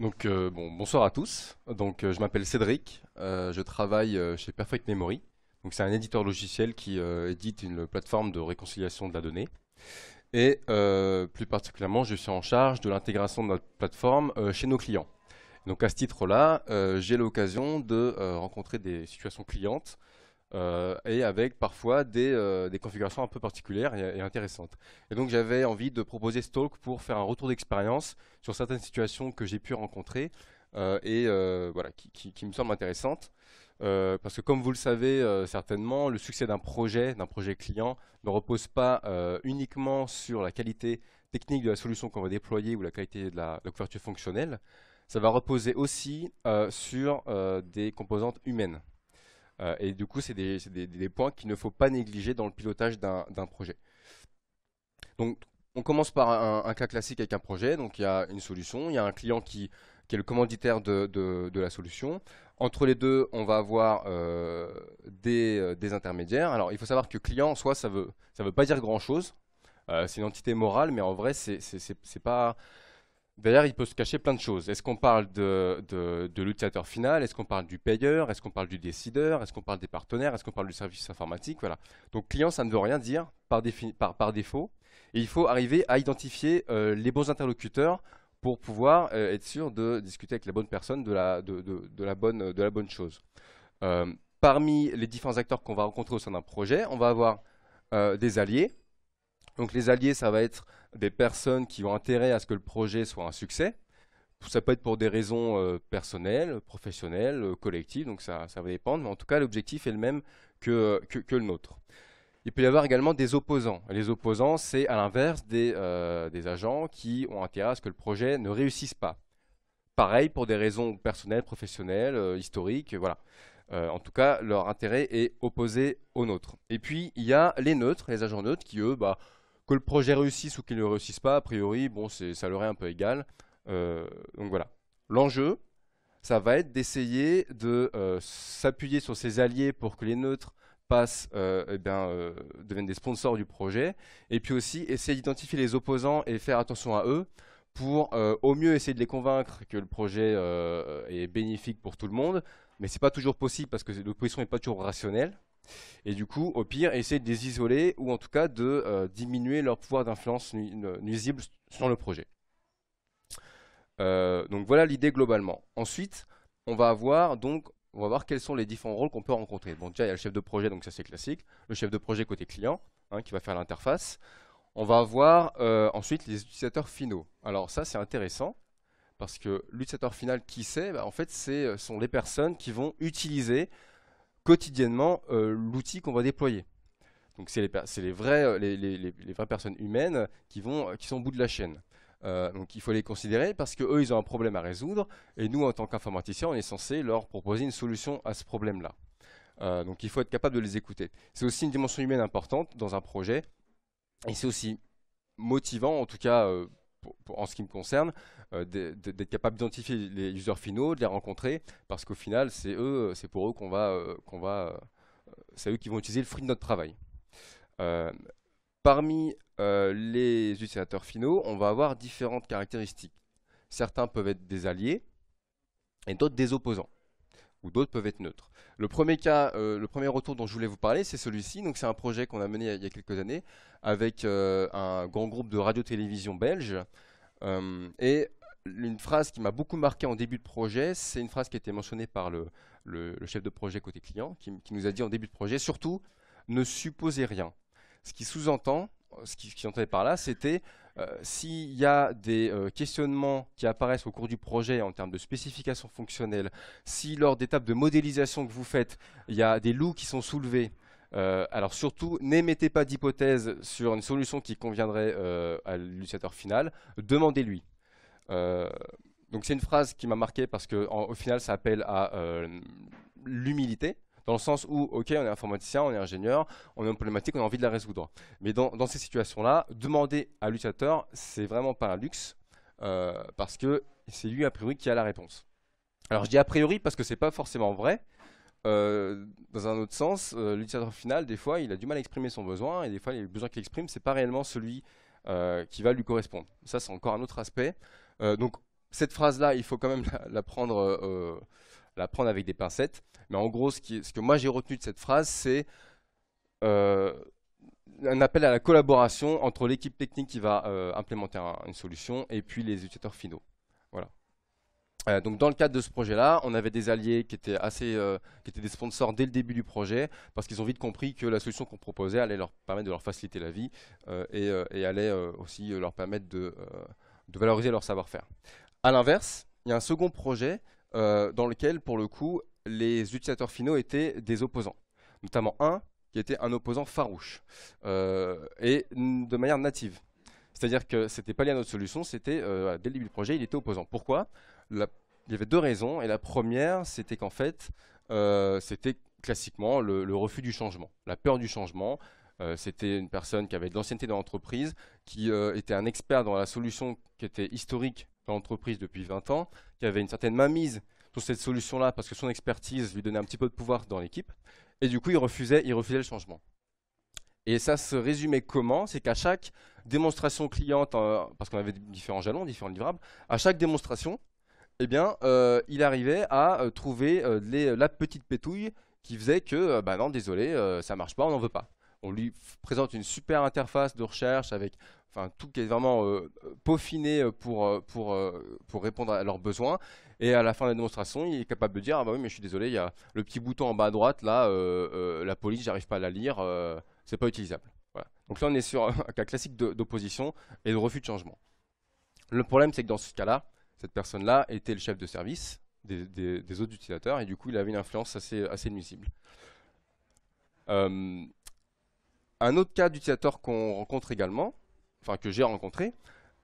Donc euh, bonsoir à tous. Euh, je m'appelle Cédric, euh, je travaille chez Perfect Memory. c'est un éditeur logiciel qui édite une plateforme de réconciliation de la donnée. Et plus particulièrement, je suis en charge de l'intégration de notre plateforme chez nos clients. Donc à ce titre-là, j'ai l'occasion de rencontrer des situations clientes euh, et avec parfois euh, des, configurations un peu particulières et, intéressantes. Et donc j'avais envie de proposer Stalk pour faire un retour d'expérience sur certaines situations que j'ai pu rencontrer euh, et voilà, qui, me semblent intéressantes. parce que comme vous le savez certainement, le succès d'un projet, d'un projet client, ne repose pas uniquement sur la qualité technique de la solution qu'on va déployer ou la qualité de la, de la couverture fonctionnelle, ça va reposer aussi sur des composantes humaines. Euh, et du coup, c'est des, des, points qu'il ne faut pas négliger dans le pilotage d'un projet. Donc, on commence par un, cas classique avec un projet. Donc, il y a une solution, il y a un client qui, qui est le commanditaire de, la solution. Entre les deux, on va avoir euh, des, euh, des, intermédiaires. Alors, il faut savoir que client, en soi, ça ne veut, ça veut pas dire grand-chose. c'est une entité morale, mais en vrai, c'est pas D'ailleurs, il peut se cacher plein de choses. Est-ce qu'on parle de, l'utilisateur final Est-ce qu'on parle du payeur Est-ce qu'on parle du décideur Est-ce qu'on parle des partenaires Est-ce qu'on parle du service informatique Voilà. Donc client, ça ne veut rien dire par, défaut. Et il faut arriver à identifier euh, les bons interlocuteurs pour pouvoir euh, être sûr de discuter avec la bonne personne de la, bonne, de la bonne chose. Euh, parmi les différents acteurs qu'on va rencontrer au sein d'un projet, on va avoir des alliés, donc les alliés, ça va être des personnes qui ont intérêt à ce que le projet soit un succès. Ça peut être pour des raisons euh, personnelles, professionnelles, euh, collectives, donc ça, va dépendre, mais en tout cas l'objectif est le même que, que, le nôtre. Il peut y avoir également des opposants. Les opposants, c'est à l'inverse des, euh, des agents qui ont intérêt à ce que le projet ne réussisse pas. Pareil pour des raisons personnelles, professionnelles, historiques, voilà. en tout cas, leur intérêt est opposé au nôtre. Et puis, il y a les neutres, les agents neutres, qui, eux, bah, que le projet réussisse ou qu'il ne réussisse pas, a priori, bon, ça leur est un peu égal. Euh, donc voilà. L'enjeu, ça va être d'essayer de euh, s'appuyer sur ses alliés pour que les neutres passent, euh, eh deviennent des sponsors du projet, et puis aussi essayer d'identifier les opposants et faire attention à eux pour au mieux essayer de les convaincre que le projet est bénéfique pour tout le monde, mais c'est pas toujours possible parce que l'opposition n'est pas toujours rationnelle. Et du coup, au pire, essayer de les isoler ou en tout cas de euh, diminuer leur pouvoir d'influence nuisible sur le projet. Euh, donc voilà l'idée globalement. Ensuite, on va avoir donc on va voir quels sont les différents rôles qu'on peut rencontrer. Bon, déjà, il y a le chef de projet, donc ça c'est classique. Le chef de projet côté client, hein, qui va faire l'interface. On va avoir euh, ensuite les utilisateurs finaux. Alors ça, c'est intéressant, parce que l'utilisateur final, qui c'est bah, En fait, ce sont les personnes qui vont utiliser quotidiennement euh, l'outil qu'on va déployer. Donc c'est les, les, vrais, euh, les, les, les, vraies personnes humaines qui, vont, euh, qui sont au bout de la chaîne. donc il faut les considérer parce qu'eux, ils ont un problème à résoudre. Et nous, en tant qu'informaticiens, on est censé leur proposer une solution à ce problème-là. donc il faut être capable de les écouter. C'est aussi une dimension humaine importante dans un projet. Et c'est aussi motivant, en tout cas en ce qui me concerne, euh, d'être capable d'identifier les users finaux, de les rencontrer, parce qu'au final, c'est eux, euh, c'est pour eux qu'on va, euh, qu'on va, c'est eux qui vont utiliser le fruit de notre travail. parmi les utilisateurs finaux, on va avoir différentes caractéristiques. Certains peuvent être des alliés et d'autres des opposants ou d'autres peuvent être neutres. Le premier retour dont je voulais vous parler, c'est celui-ci. Donc c'est un projet qu'on a mené il y a quelques années avec un grand groupe de radio-télévision belge euh, et une phrase qui m'a beaucoup marqué en début de projet, c'est une phrase qui a été mentionnée par le, chef de projet côté client, qui, nous a dit en début de projet, surtout, ne supposez rien. Ce qui sous-entend, ce qui, qui entendait par là, c'était euh, s'il y a des euh, questionnements qui apparaissent au cours du projet en termes de spécifications fonctionnelles, si lors d'étapes de modélisation que vous faites, il y a des loups qui sont soulevés, euh, alors surtout, n'émettez pas d'hypothèse sur une solution qui conviendrait euh, à l'utilisateur final, demandez-lui. Euh, donc c'est une phrase qui m'a marqué parce qu'au final ça appelle à l'humilité, dans le sens où, ok, on est informaticien, on est ingénieur, on a une problématique, on a envie de la résoudre. Mais dans, dans ces situations-là, demander à l'utilisateur, c'est vraiment pas un luxe, parce que c'est lui a priori qui a la réponse. Alors je dis a priori parce que c'est pas forcément vrai, euh, dans un autre sens, euh, l'utilisateur final, des fois, il a du mal à exprimer son besoin, et des fois, le besoin qu'il exprime, ce n'est pas réellement celui euh, qui va lui correspondre. Ça, c'est encore un autre aspect. donc, cette phrase-là, il faut quand même la, prendre, la prendre avec des pincettes. Mais en gros, ce, que moi j'ai retenu de cette phrase, c'est un appel à la collaboration entre l'équipe technique qui va implémenter une solution et puis les utilisateurs finaux. Euh, donc dans le cadre de ce projet-là, on avait des alliés qui étaient, assez, euh, qui étaient des sponsors dès le début du projet, parce qu'ils ont vite compris que la solution qu'on proposait allait leur permettre de leur faciliter la vie euh, et, allait aussi leur permettre de, valoriser leur savoir-faire. À l'inverse, il y a un second projet dans lequel, pour le coup, les utilisateurs finaux étaient des opposants, notamment un qui était un opposant farouche, et de manière native. C'est-à-dire que ce n'était pas lié à notre solution, c'était dès le début du projet, il était opposant. Pourquoi il y avait deux raisons. Et la première, c'était qu'en fait, euh, c'était classiquement le, refus du changement, la peur du changement. Euh, c'était une personne qui avait de l'ancienneté dans l'entreprise, qui euh, était un expert dans la solution qui était historique dans l'entreprise depuis 20 ans, qui avait une certaine mainmise sur cette solution-là parce que son expertise lui donnait un petit peu de pouvoir dans l'équipe. Et du coup, il refusait, il refusait le changement. Et ça se résumait comment C'est qu'à chaque démonstration cliente, parce qu'on avait différents jalons, différents livrables, à chaque démonstration, eh bien, euh, il arrivait à euh, trouver euh, la petite pétouille qui faisait que, bah non, désolé, ça marche pas, on n'en veut pas. On lui présente une super interface de recherche avec tout qui est vraiment peaufiné pour, pour, pour répondre à leurs besoins. Et à la fin de la démonstration, il est capable de dire, ah bah oui, mais je suis désolé, il y a le petit bouton en bas à droite, là, la police, n'arrive pas à la lire, c'est pas utilisable. Donc là, on est sur un cas classique d'opposition et de refus de changement. Le problème, c'est que dans ce cas-là, cette personne-là était le chef de service des, autres utilisateurs et du coup il avait une influence assez, nuisible. Euh, un autre cas d'utilisateur qu'on rencontre également, enfin que j'ai rencontré,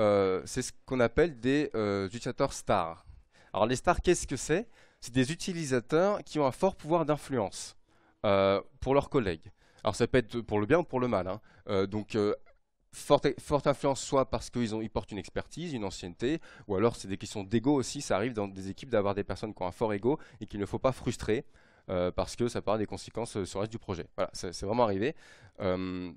euh, c'est ce qu'on appelle des euh, utilisateurs stars. Alors les stars, qu'est-ce que c'est C'est des utilisateurs qui ont un fort pouvoir d'influence pour leurs collègues. Alors ça peut être pour le bien ou pour le mal. Hein. donc Forte, influence soit parce qu'ils ils portent une expertise, une ancienneté, ou alors c'est des questions d'ego aussi, ça arrive dans des équipes d'avoir des personnes qui ont un fort ego et qu'il ne faut pas frustrer euh, parce que ça peut des conséquences euh, sur le reste du projet. Voilà, c'est vraiment arrivé. Euh,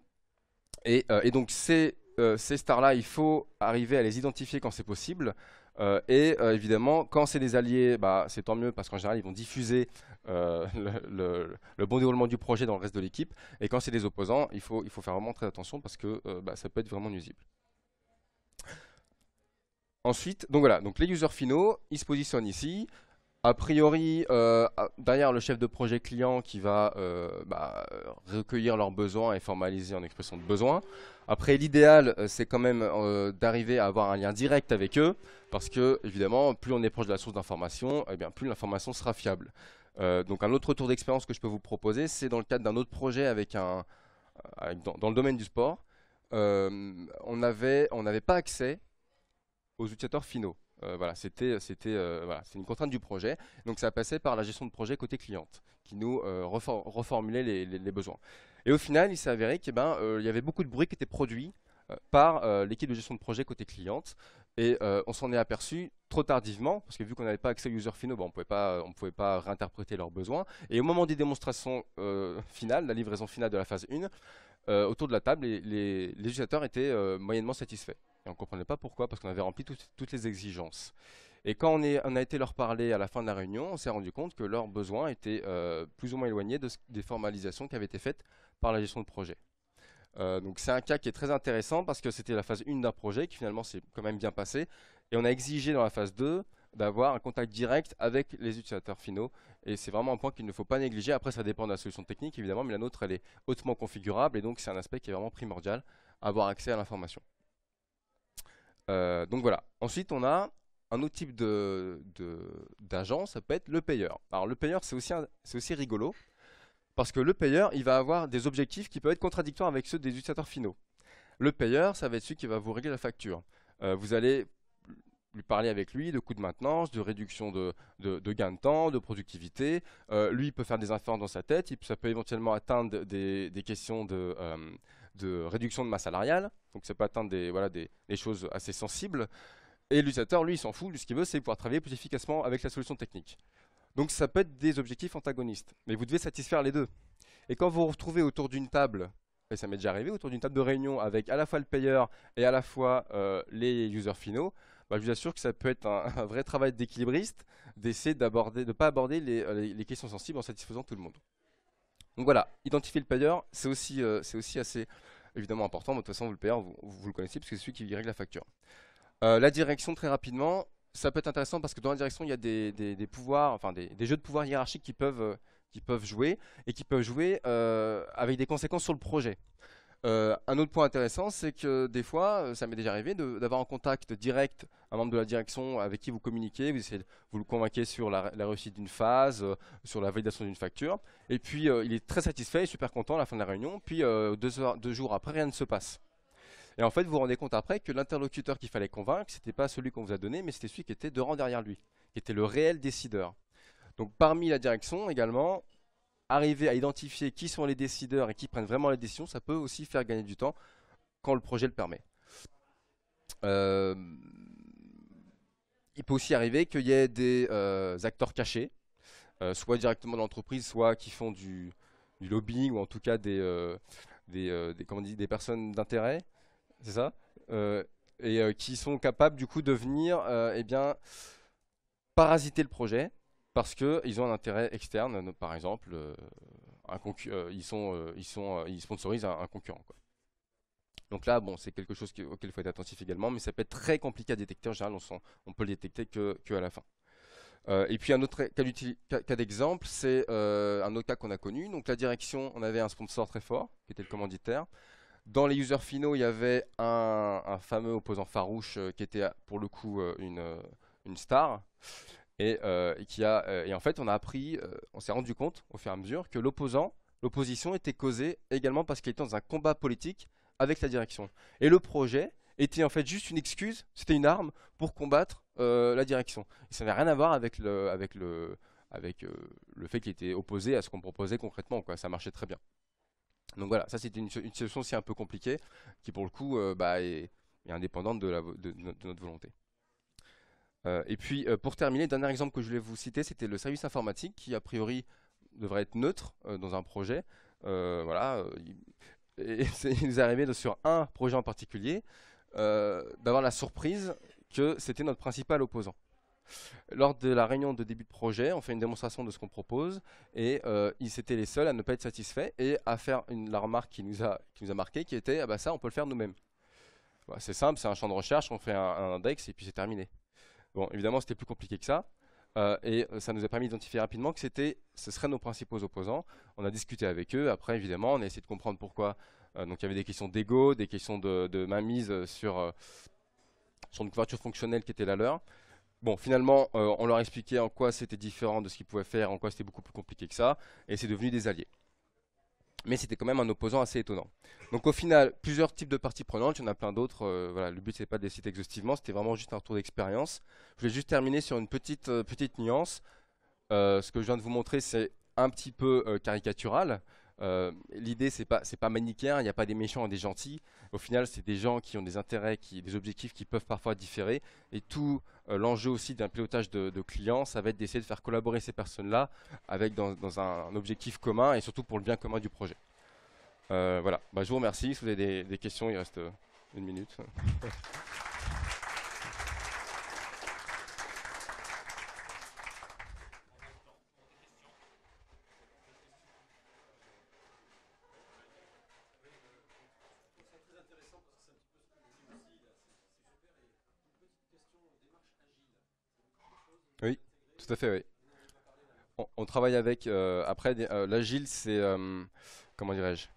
et, donc ces stars-là, il faut arriver à les identifier quand c'est possible, euh, et euh, évidemment, quand c'est des alliés, bah, c'est tant mieux parce qu'en général, ils vont diffuser euh, le, bon déroulement du projet dans le reste de l'équipe. Et quand c'est des opposants, il faut, faire vraiment très attention parce que bah, ça peut être vraiment nuisible. Ensuite, donc voilà, donc les users finaux, ils se positionnent ici. A priori, euh, derrière le chef de projet client qui va euh, bah, recueillir leurs besoins et formaliser en expression de besoin. Après, l'idéal, euh, c'est quand même d'arriver à avoir un lien direct avec eux, parce que, évidemment, plus on est proche de la source d'information, eh bien, plus l'information sera fiable. donc, un autre tour d'expérience que je peux vous proposer, c'est dans le cadre d'un autre projet avec un, dans, le domaine du sport. on n'avait on pas accès aux utilisateurs finaux. Euh, voilà, c'était, euh, euh, une contrainte du projet. Donc ça passait par la gestion de projet côté cliente, qui nous reformulait les, besoins. Et au final, il s'est avéré qu'il ben, y avait beaucoup de bruit qui était produit par l'équipe de gestion de projet côté cliente. Et on s'en est aperçu trop tardivement, parce que vu qu'on n'avait pas accès aux users finaux, ben, on ne pouvait pas réinterpréter leurs besoins. Et au moment des démonstrations finales, la livraison finale de la phase 1, autour de la table, les, les utilisateurs étaient moyennement satisfaits. Et on ne comprenait pas pourquoi, parce qu'on avait rempli toutes les exigences. Et quand on, a été leur parler à la fin de la réunion, on s'est rendu compte que leurs besoins étaient euh, plus ou moins éloignés des formalisations qui avaient été faites par la gestion de projet. Euh, donc c'est un cas qui est très intéressant parce que c'était la phase 1 d'un projet qui finalement s'est quand même bien passé. Et on a exigé dans la phase 2 d'avoir un contact direct avec les utilisateurs finaux. Et c'est vraiment un point qu'il ne faut pas négliger. Après, ça dépend de la solution technique, évidemment, mais la nôtre, elle est hautement configurable. Et donc, c'est un aspect qui est vraiment primordial, avoir accès à l'information. Euh, donc voilà. Ensuite, on a un autre type d'agent, ça peut être le payeur. Alors le payeur, c'est aussi, aussi rigolo, parce que le payeur, il va avoir des objectifs qui peuvent être contradictoires avec ceux des utilisateurs finaux. Le payeur, ça va être celui qui va vous régler la facture. Euh, vous allez lui parler avec lui de coûts de maintenance, de réduction de, de, de gain de temps, de productivité. Euh, lui, il peut faire des inférences dans sa tête, il, ça peut éventuellement atteindre des, questions de de réduction de masse salariale, donc ça peut atteindre des, voilà, des, choses assez sensibles, et l'utilisateur, lui, il s'en fout, ce qu'il veut, c'est pouvoir travailler plus efficacement avec la solution technique. Donc ça peut être des objectifs antagonistes, mais vous devez satisfaire les deux. Et quand vous vous retrouvez autour d'une table, et ça m'est déjà arrivé, autour d'une table de réunion avec à la fois le payeur et à la fois euh, les users finaux, bah, je vous assure que ça peut être un, vrai travail d'équilibriste d'essayer de ne pas aborder les questions sensibles en satisfaisant tout le monde. Donc voilà, identifier le payeur, euh, c'est aussi, assez évidemment important. de toute façon, vous, le payeur, vous, le connaissez, parce que c'est celui qui règle la facture. Euh, la direction, très rapidement, ça peut être intéressant parce que dans la direction, il y a des, pouvoirs, enfin des, jeux de pouvoir hiérarchiques qui peuvent, euh, qui peuvent jouer et qui peuvent jouer avec des conséquences sur le projet. Euh, un autre point intéressant, c'est que des fois, euh, ça m'est déjà arrivé d'avoir en contact direct un membre de la direction avec qui vous communiquez, vous, essayez, vous le convainquez sur la, réussite d'une phase, euh, sur la validation d'une facture, et puis il est très satisfait, super content à la fin de la réunion, puis deux, jours après, rien ne se passe. Et en fait, vous vous rendez compte après que l'interlocuteur qu'il fallait convaincre, ce n'était pas celui qu'on vous a donné, mais c'était celui qui était deux rangs derrière lui, qui était le réel décideur. Donc parmi la direction également, arriver à identifier qui sont les décideurs et qui prennent vraiment les décisions, ça peut aussi faire gagner du temps quand le projet le permet. Euh, il peut aussi arriver qu'il y ait des euh, acteurs cachés, euh, soit directement dans l'entreprise, soit qui font du, lobbying ou en tout cas des, des personnes d'intérêt, c'est ça Et qui sont capables du coup de venir eh bien, parasiter le projet parce qu'ils ont un intérêt externe, par exemple, ils, sponsorisent un, concurrent. Donc là, bon, c'est quelque chose auquel il faut être attentif également, mais ça peut être très compliqué à détecter. En général, on, peut le détecter qu'à la fin. Euh, et puis un autre cas d'exemple, c'est euh, un autre cas qu'on a connu. Donc la direction, on avait un sponsor très fort, qui était le commanditaire. Dans les users finaux, il y avait un, fameux opposant farouche euh, qui était pour le coup une star. Euh, et, qui a, euh, et en fait, on a appris, euh, on s'est rendu compte au fur et à mesure que l'opposant, l'opposition était causée également parce qu'il était dans un combat politique avec la direction. Et le projet était en fait juste une excuse, c'était une arme pour combattre la direction. Et ça n'avait rien à voir avec le, avec le, avec, le fait qu'il était opposé à ce qu'on proposait concrètement. Quoi. Ça marchait très bien. Donc voilà, ça c'était une, situation solution aussi un peu compliquée qui pour le coup bah, est, indépendante de, de notre volonté. Euh, et puis, euh, pour terminer, dernier exemple que je voulais vous citer, c'était le service informatique qui, a priori, devrait être neutre euh, dans un projet. voilà, il nous est arrivé sur un projet en particulier d'avoir la surprise que c'était notre principal opposant. Lors de la réunion de début de projet, on fait une démonstration de ce qu'on propose et ils étaient les seuls à ne pas être satisfaits et à faire une, la remarque qui nous a, qui marqué qui était ah bah ça on peut le faire nous-mêmes. c'est simple, c'est un champ de recherche, on fait un index et puis c'est terminé. Bon, évidemment, c'était plus compliqué que ça. Euh, et euh, ça nous a permis d'identifier rapidement que c'était, ce seraient nos principaux opposants. On a discuté avec eux. Après, évidemment, on a essayé de comprendre pourquoi. Euh, donc, il y avait des questions d'ego, des questions de, mainmise sur, sur une couverture fonctionnelle qui était la leur. Bon, finalement, on leur expliquait en quoi c'était différent de ce qu'ils pouvaient faire, en quoi c'était beaucoup plus compliqué que ça. Et c'est devenu des alliés mais c'était quand même un opposant assez étonnant. Donc au final, plusieurs types de parties prenantes, il y en a plein d'autres. Euh, voilà, le but c'est pas de les citer exhaustivement, c'était vraiment juste un retour d'expérience. Je vais juste terminer sur une petite euh, petite nuance. Euh, ce que je viens de vous montrer, c'est un petit peu caricatural. Euh, l'idée, ce pas, pas manichéen. Il n'y a pas des méchants et des gentils. Au final, c'est des gens qui ont des intérêts, qui, des objectifs qui peuvent parfois différer. Et tout euh, l'enjeu aussi d'un pilotage de, clients, ça va être d'essayer de faire collaborer ces personnes-là avec dans, un, objectif commun et surtout pour le bien commun du projet. Euh, voilà. Bah, je vous remercie. Si vous avez des questions, il reste une minute. Tout à fait, oui. On, travaille avec. Euh, après, euh, l'agile, c'est. Euh, comment dirais-je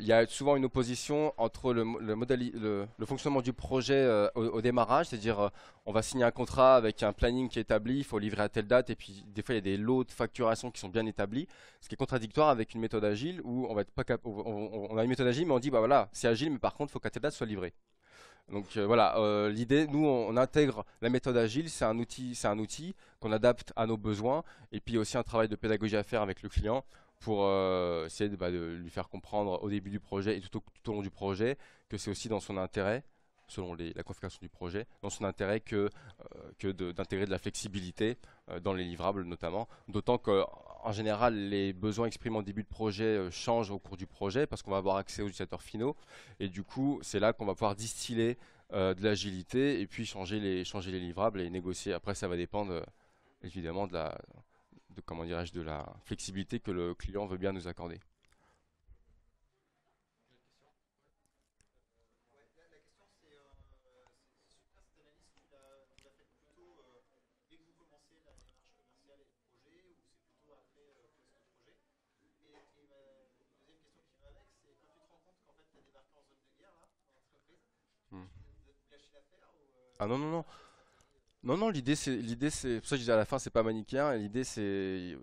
Il y a souvent une opposition entre le, le, fonctionnement du projet au, démarrage, c'est-à-dire on va signer un contrat avec un planning qui est établi, il faut livrer à telle date, et puis des fois il y a des lots de facturation qui sont bien établis, ce qui est contradictoire avec une méthode agile où on, va être pas on, a une méthode agile mais on dit bah voilà c'est agile mais par contre il faut qu'à telle date soit livré. Donc euh, voilà, euh, l'idée, nous, on, intègre la méthode agile, c'est un outil, c'est un outil qu'on adapte à nos besoins, et puis aussi un travail de pédagogie à faire avec le client pour euh, essayer bah, de, lui faire comprendre au début du projet et tout au, long du projet que c'est aussi dans son intérêt, selon la configuration du projet, dans son intérêt que, que d'intégrer de, la flexibilité dans les livrables notamment, d'autant que en général, les besoins exprimés en début de projet euh, changent au cours du projet parce qu'on va avoir accès aux utilisateurs finaux. Et du coup, c'est là qu'on va pouvoir distiller euh, de l'agilité et puis changer les, changer les livrables et négocier. Après, ça va dépendre euh, évidemment de la, comment de la flexibilité que le client veut bien nous accorder. Ah non, non, non. Non, non, l'idée, c'est, l'idée, c'est, pour ça que je disais à la fin, c'est pas manichéen. L'idée, c'est, euh,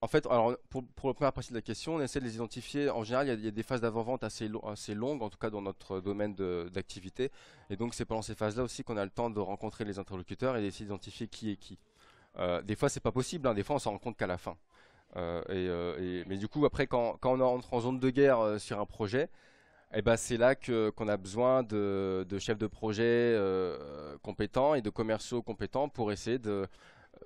en fait, alors pour, pour la première partie de la question, on essaie de les identifier. En général, il y a, des phases d'avant-vente assez, assez longues, en tout cas dans notre domaine d'activité. Et donc, c'est pendant ces phases-là aussi qu'on a le temps de rencontrer les interlocuteurs et d'essayer d'identifier qui est qui. Euh, des fois, c'est pas possible. Hein. Des fois, on s'en rend compte qu'à la fin. Euh, et, mais du coup, après, quand, quand on rentre en zone de guerre sur un projet, eh ben, c'est là que qu'on a besoin de, de, chefs de projet euh, compétents et de commerciaux compétents pour essayer de.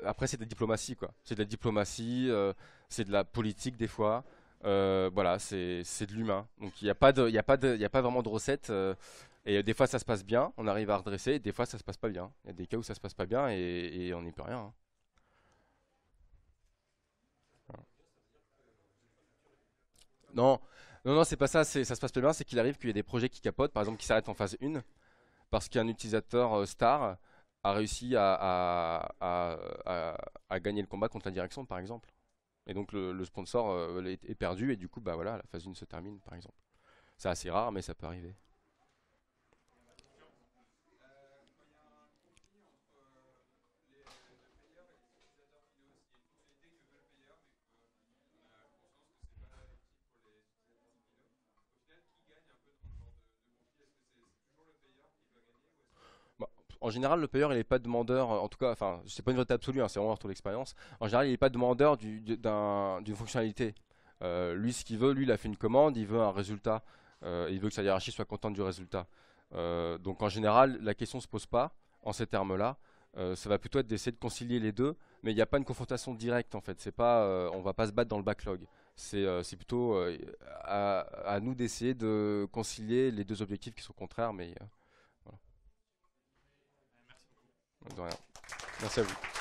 Après, c'est de la diplomatie, quoi. C'est de la diplomatie, euh, c'est de la politique des fois. Euh, voilà, c'est de l'humain. Donc il n'y a pas de, a pas a pas vraiment de recette. et des fois ça se passe bien, on arrive à redresser. Et des fois ça se passe pas bien. Il y a des cas où ça se passe pas bien et, on n'y peut rien. Hein. Non, non, non, c'est pas ça, ça se passe très bien, c'est qu'il arrive qu'il y ait des projets qui capotent, par exemple qui s'arrêtent en phase 1, parce qu'un utilisateur euh, star a réussi à, gagner le combat contre la direction, par exemple. Et donc le, sponsor euh, est, perdu, et du coup, bah voilà, la phase 1 se termine, par exemple. C'est assez rare, mais ça peut arriver. en général, le payeur, il n'est pas demandeur, en tout cas, enfin, c'est pas une vérité absolue, hein, c'est vraiment retour l'expérience. En général, il n'est pas demandeur d'une fonctionnalité. Euh, lui, ce qu'il veut, lui, il a fait une commande, il veut un résultat. Euh, il veut que sa hiérarchie soit contente du résultat. Euh, donc, en général, la question ne se pose pas en ces termes-là. ça va plutôt être d'essayer de concilier les deux, mais il n'y a pas une confrontation directe, en fait. C'est pas, on va pas se battre dans le backlog. C'est plutôt à, à, nous d'essayer de concilier les deux objectifs qui sont contraires, mais... Merci à vous.